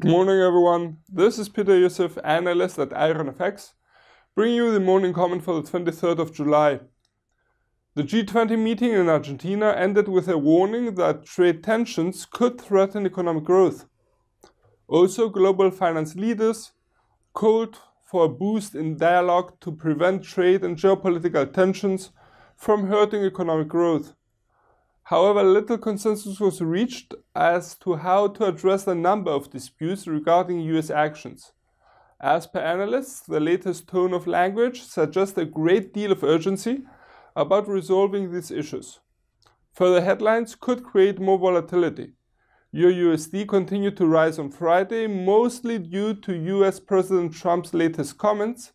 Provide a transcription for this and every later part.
Good morning, everyone. This is Peter Yusuf, analyst at IronFX, bringing you the morning comment for the 23rd of July. The G20 meeting in Argentina ended with a warning that trade tensions could threaten economic growth. Also, global finance leaders called for a boost in dialogue to prevent trade and geopolitical tensions from hurting economic growth. However, little consensus was reached as to how to address the number of disputes regarding US actions. As per analysts, the latest tone of language suggests a great deal of urgency about resolving these issues. Further headlines could create more volatility. USD continued to rise on Friday, mostly due to US President Trump's latest comments,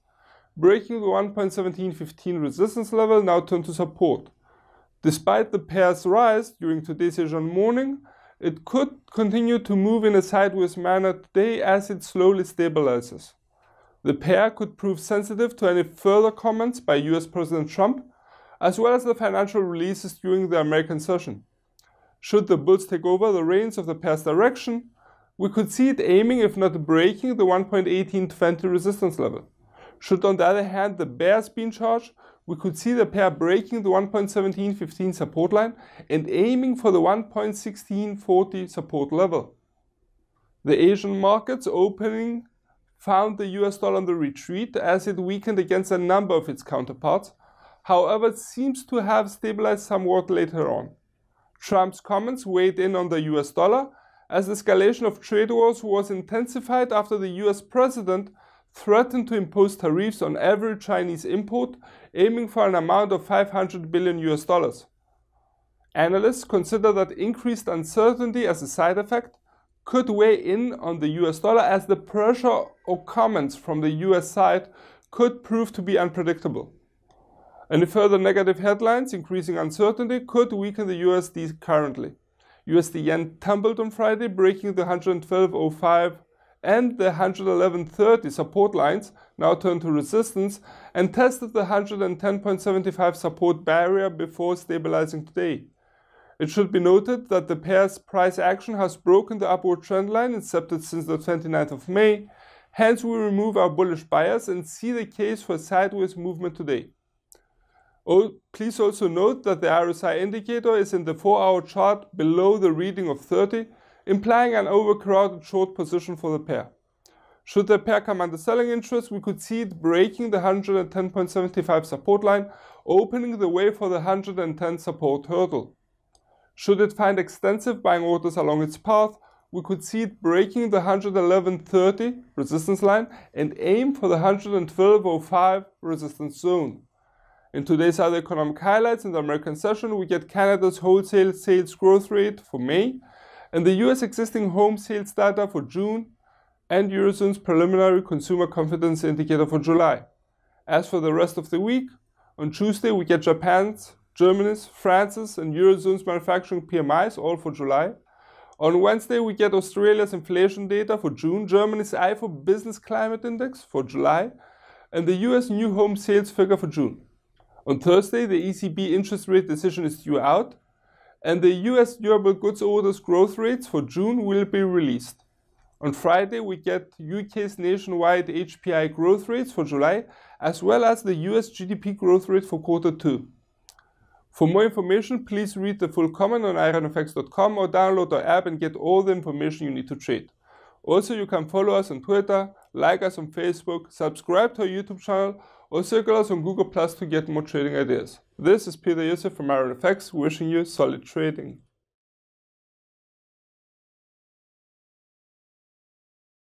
breaking the 1.1715 resistance level now turned to support. Despite the pair's rise during today's session morning, it could continue to move in a sideways manner today as it slowly stabilizes. The pair could prove sensitive to any further comments by US President Trump, as well as the financial releases during the American session. Should the bulls take over the reins of the pair's direction, we could see it aiming, if not breaking, the 1.1820 resistance level. Should, on the other hand, the bears be in charge, we could see the pair breaking the 1.1715 support line and aiming for the 1.1640 support level. The Asian markets opening found the US dollar on the retreat as it weakened against a number of its counterparts. However, it seems to have stabilized somewhat later on. Trump's comments weighed in on the US dollar as the escalation of trade wars was intensified after the US president threatened to impose tariffs on every Chinese import, aiming for an amount of 500 billion US dollars. Analysts consider that increased uncertainty as a side effect could weigh in on the US dollar as the pressure or comments from the US side could prove to be unpredictable. Any further negative headlines increasing uncertainty could weaken the USD currently. USD yen tumbled on Friday, breaking the 112.05 and the 111.30 support lines now turned to resistance and tested the 110.75 support barrier before stabilizing today. It should be noted that the pair's price action has broken the upward trend line accepted since the 29th of May, hence we remove our bullish bias and see the case for sideways movement today. Oh, please also note that the RSI indicator is in the 4-hour chart below the reading of 30 implying an overcrowded short position for the pair. Should the pair come under selling interest, we could see it breaking the 110.75 support line, opening the way for the 110 support hurdle. Should it find extensive buying orders along its path, we could see it breaking the 111.30 resistance line and aim for the 112.05 resistance zone. In today's other economic highlights in the American session, we get Canada's wholesale sales growth rate for May, and the US existing home sales data for June and Eurozone's preliminary consumer confidence indicator for July. As for the rest of the week, on Tuesday we get Japan's, Germany's, France's, and Eurozone's manufacturing PMIs, all for July. On Wednesday, we get Australia's inflation data for June, Germany's IFO Business Climate Index for July, and the US new home sales figure for June. On Thursday, the ECB interest rate decision is due out, and the US durable goods orders growth rates for June will be released. On Friday, we get UK's nationwide HPI growth rates for July, as well as the US GDP growth rate for quarter two. For more information, please read the full comment on ironfx.com or download our app and get all the information you need to trade. Also, you can follow us on Twitter, like us on Facebook, subscribe to our YouTube channel, or circle us on Google Plus to get more trading ideas. This is Peter Yusuf from Iron FX wishing you solid trading.